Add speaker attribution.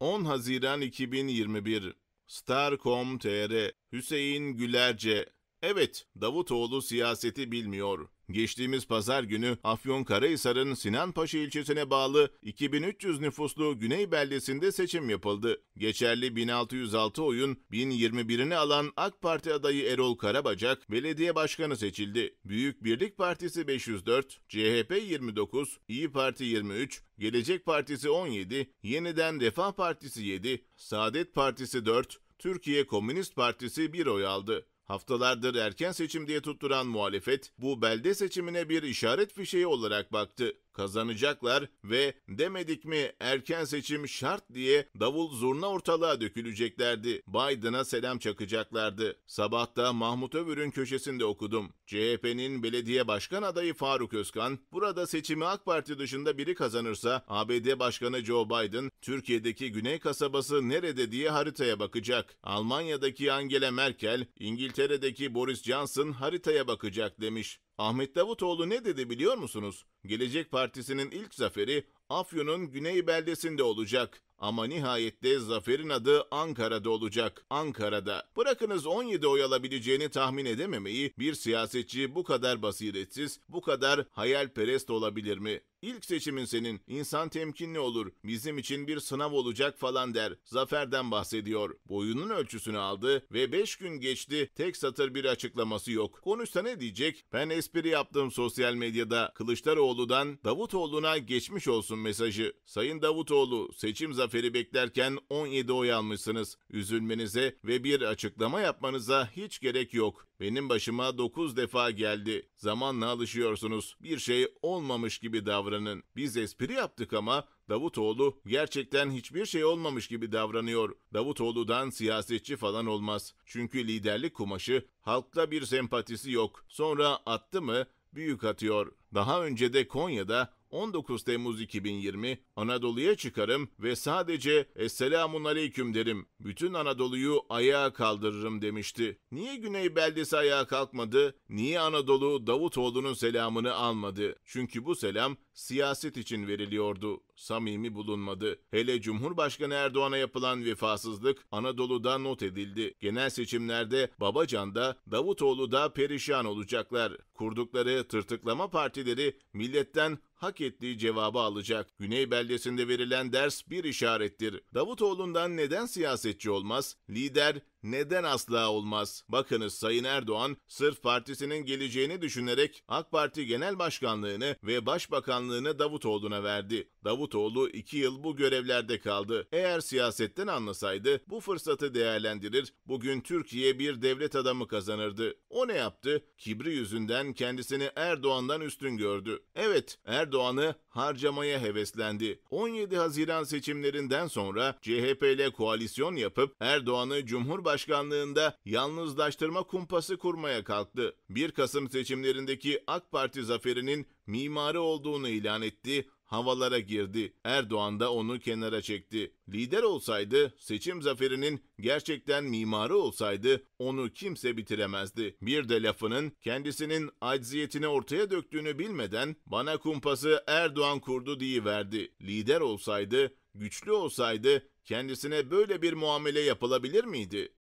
Speaker 1: 10 Haziran 2021 Star.com.tr Hüseyin Gülerce Evet, Davutoğlu siyaseti bilmiyor. Geçtiğimiz pazar günü Afyonkarahisar'ın Sinanpaşa ilçesine bağlı 2300 nüfuslu Güney beldesinde seçim yapıldı. Geçerli 1606 oyun 1021'ini alan AK Parti adayı Erol Karabacak belediye başkanı seçildi. Büyük Birlik Partisi 504, CHP 29, İyi Parti 23, Gelecek Partisi 17, Yeniden Refah Partisi 7, Saadet Partisi 4, Türkiye Komünist Partisi 1 oy aldı. Haftalardır erken seçim diye tutturan muhalefet bu belde seçimine bir işaret fişeği olarak baktı kazanacaklar ve demedik mi erken seçim şart diye davul zurna ortalığa döküleceklerdi. Biden'a selam çakacaklardı. Sabahta Mahmut Övür'ün köşesinde okudum. CHP'nin belediye başkan adayı Faruk Özkan, burada seçimi AK Parti dışında biri kazanırsa ABD Başkanı Joe Biden, Türkiye'deki Güney kasabası nerede diye haritaya bakacak. Almanya'daki Angela Merkel, İngiltere'deki Boris Johnson haritaya bakacak demiş. Ahmet Davutoğlu ne dedi biliyor musunuz? Gelecek Partisi'nin ilk zaferi Afyon'un güney beldesinde olacak. Ama nihayette zaferin adı Ankara'da olacak. Ankara'da. Bırakınız 17 oy alabileceğini tahmin edememeyi bir siyasetçi bu kadar basiretsiz, bu kadar hayalperest olabilir mi? İlk seçimin senin. insan temkinli olur. Bizim için bir sınav olacak falan der. Zaferden bahsediyor. Boyunun ölçüsünü aldı ve 5 gün geçti. Tek satır bir açıklaması yok. Konuşsa ne diyecek? Ben espri yaptım sosyal medyada. Kılıçdaroğlu'dan Davutoğlu'na geçmiş olsun Davutoğlu'nun mesajı. Sayın Davutoğlu seçim zaferi beklerken 17 oy almışsınız. Üzülmenize ve bir açıklama yapmanıza hiç gerek yok. Benim başıma 9 defa geldi. Zamanla alışıyorsunuz. Bir şey olmamış gibi davranın. Biz espri yaptık ama Davutoğlu gerçekten hiçbir şey olmamış gibi davranıyor. Davutoğlu'dan siyasetçi falan olmaz. Çünkü liderlik kumaşı halkla bir sempatisi yok. Sonra attı mı büyük atıyor. Daha önce de Konya'da 19 Temmuz 2020 Anadolu'ya çıkarım ve sadece Esselamun Aleyküm derim. Bütün Anadolu'yu ayağa kaldırırım demişti. Niye Güney beldesi ayağa kalkmadı? Niye Anadolu Davutoğlu'nun selamını almadı? Çünkü bu selam siyaset için veriliyordu samimi bulunmadı. Hele Cumhurbaşkanı Erdoğan'a yapılan vefasızlık Anadolu'da not edildi. Genel seçimlerde Babacan da Davutoğlu da perişan olacaklar. Kurdukları tırtıklama partileri milletten hak ettiği cevabı alacak. Güney beldesinde verilen ders bir işarettir. Davutoğlu'ndan neden siyasetçi olmaz? Lider neden asla olmaz? Bakınız Sayın Erdoğan sırf partisinin geleceğini düşünerek AK Parti Genel Başkanlığını ve Başbakanlığını Davutoğlu'na verdi. Davutoğlu 2 yıl bu görevlerde kaldı. Eğer siyasetten anlasaydı bu fırsatı değerlendirir, bugün Türkiye bir devlet adamı kazanırdı. O ne yaptı? Kibri yüzünden kendisini Erdoğan'dan üstün gördü. Evet, Erdoğan'ı harcamaya heveslendi. 17 Haziran seçimlerinden sonra CHP ile koalisyon yapıp Erdoğan'ı Cumhurbaşkanı Başkanlığında yalnızlaştırma kumpası kurmaya kalktı. 1 Kasım seçimlerindeki AK Parti zaferinin mimarı olduğunu ilan etti, havalara girdi. Erdoğan da onu kenara çekti. Lider olsaydı, seçim zaferinin gerçekten mimarı olsaydı onu kimse bitiremezdi. Bir de lafının kendisinin acziyetini ortaya döktüğünü bilmeden bana kumpası Erdoğan kurdu verdi. Lider olsaydı, güçlü olsaydı kendisine böyle bir muamele yapılabilir miydi?